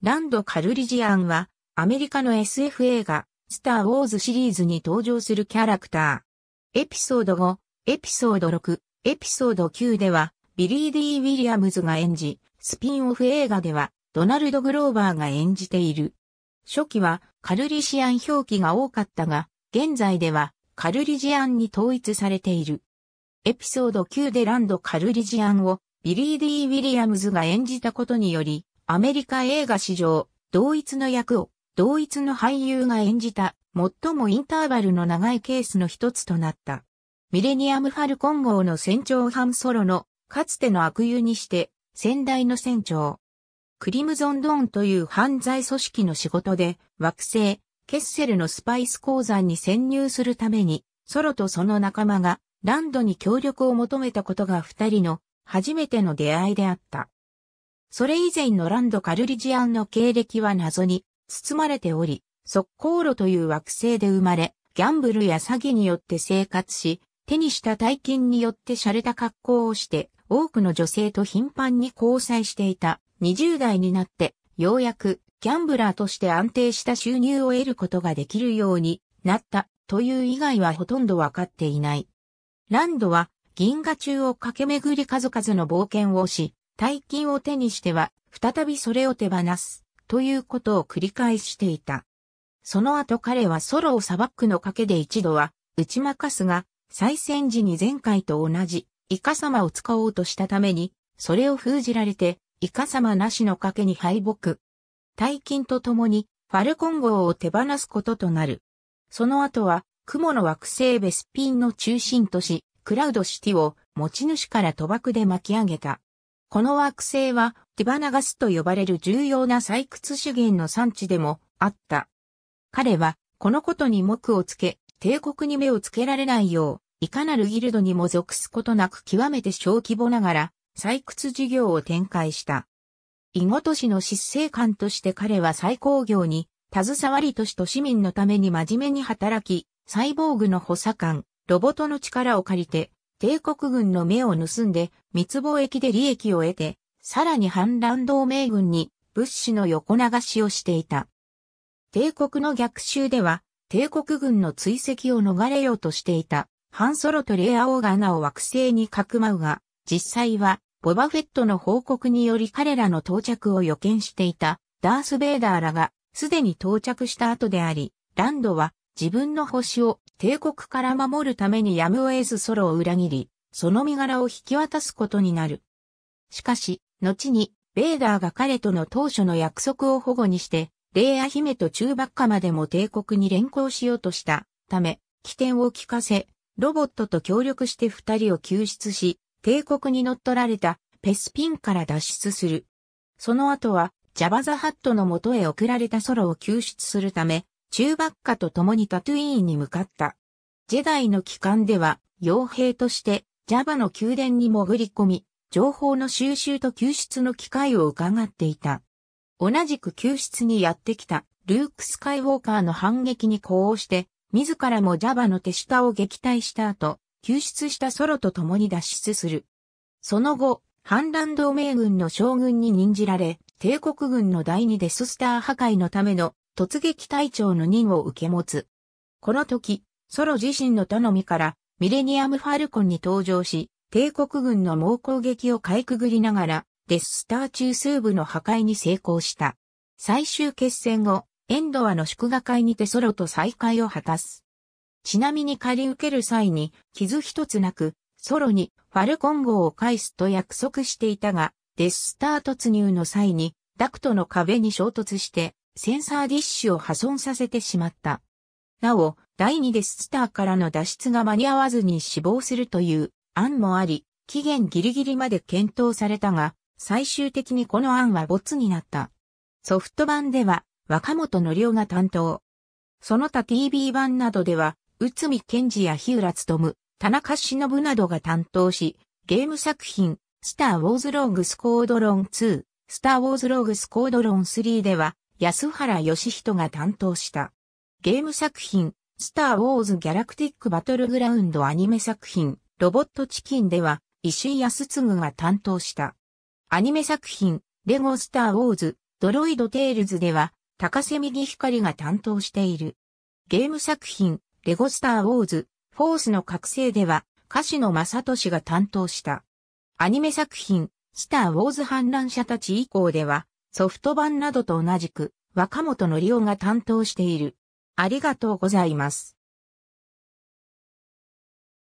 ランド・カルリジアンは、アメリカの SF 映画、スター・ウォーズシリーズに登場するキャラクター。エピソード5、エピソード6、エピソード9では、ビリー・ディ・ウィリアムズが演じ、スピンオフ映画では、ドナルド・グローバーが演じている。初期は、カルリシアン表記が多かったが、現在では、カルリジアンに統一されている。エピソード9でランド・カルリジアンを、ビリー・ディ・ウィリアムズが演じたことにより、アメリカ映画史上、同一の役を、同一の俳優が演じた、最もインターバルの長いケースの一つとなった。ミレニアム・ファルコン号の船長ハン・ソロの、かつての悪友にして、先代の船長。クリムゾンドーンという犯罪組織の仕事で、惑星、ケッセルのスパイス鉱山に潜入するために、ソロとその仲間が、ランドに協力を求めたことが二人の初めての出会いであった。それ以前のランド・カルリジアンの経歴は謎に包まれており、速攻路という惑星で生まれ、ギャンブルや詐欺によって生活し、手にした大金によって洒落た格好をして、多くの女性と頻繁に交際していた20代になって、ようやくギャンブラーとして安定した収入を得ることができるようになったという以外はほとんどわかっていない。ランドは銀河中を駆け巡り数々の冒険をし、大金を手にしては、再びそれを手放す、ということを繰り返していた。その後彼はソロを砂漠の賭けで一度は、打ち負かすが、再戦時に前回と同じ、イカ様を使おうとしたために、それを封じられて、イカ様なしの賭けに敗北。大金と共に、ファルコン号を手放すこととなる。その後は、雲の惑星ベスピンの中心都市、クラウドシティを持ち主から賭博で巻き上げた。この惑星はティバナガスと呼ばれる重要な採掘資源の産地でもあった。彼はこのことに目をつけ、帝国に目をつけられないよう、いかなるギルドにも属すことなく極めて小規模ながら採掘事業を展開した。イゴ都市の執政官として彼は再工業に、携わり都市と市民のために真面目に働き、サイボーグの補佐官、ロボトの力を借りて、帝国軍の目を盗んで密貿易で利益を得て、さらに反乱同盟軍に物資の横流しをしていた。帝国の逆襲では、帝国軍の追跡を逃れようとしていた、ハンソロとレイアオーガーナを惑星にかくまうが、実際は、ボバフェットの報告により彼らの到着を予見していた、ダース・ベイダーらが、すでに到着した後であり、ランドは、自分の星を帝国から守るためにやむを得ずソロを裏切り、その身柄を引き渡すことになる。しかし、後に、ベーダーが彼との当初の約束を保護にして、レイア姫と中ばっかまでも帝国に連行しようとしたため、起点を聞かせ、ロボットと協力して二人を救出し、帝国に乗っ取られたペスピンから脱出する。その後は、ジャバザハットの元へ送られたソロを救出するため、中バッカと共にタトゥイーンに向かった。ジェダイの帰還では、傭兵として、ジャバの宮殿に潜り込み、情報の収集と救出の機会を伺っていた。同じく救出にやってきた、ルーク・スカイウォーカーの反撃に呼応して、自らもジャバの手下を撃退した後、救出したソロと共に脱出する。その後、反乱同盟軍の将軍に任じられ、帝国軍の第二デススター破壊のための突撃隊長の任を受け持つ。この時、ソロ自身の頼みから、ミレニアム・ファルコンに登場し、帝国軍の猛攻撃をかいくぐりながら、デススター中枢部の破壊に成功した。最終決戦後、エンドアの祝賀会にてソロと再会を果たす。ちなみに借り受ける際に、傷一つなく、ソロにファルコン号を返すと約束していたが、デススター突入の際に、ダクトの壁に衝突して、センサーディッシュを破損させてしまった。なお、第2デススターからの脱出が間に合わずに死亡するという案もあり、期限ギリギリまで検討されたが、最終的にこの案は没になった。ソフト版では若本のりが担当。その他 TV 版などでは、内海健二や日浦勤、田中忍などが担当し、ゲーム作品、スター・ウォーズ・ローグス・コードロン2、スター・ウォーズ・ローグス・コードロン3では、安原義人が担当した。ゲーム作品、スター・ウォーズ・ギャラクティック・バトルグラウンドアニメ作品、ロボット・チキンでは、石井康嗣が担当した。アニメ作品、レゴ・スター・ウォーズ、ドロイド・テイルズでは、高瀬右光が担当している。ゲーム作品、レゴ・スター・ウォーズ、フォースの覚醒では、歌手の正俊が担当した。アニメ作品、スター・ウォーズ反乱者たち以降では、ソフト版などと同じく、若本のりおが担当している。ありがとうございます。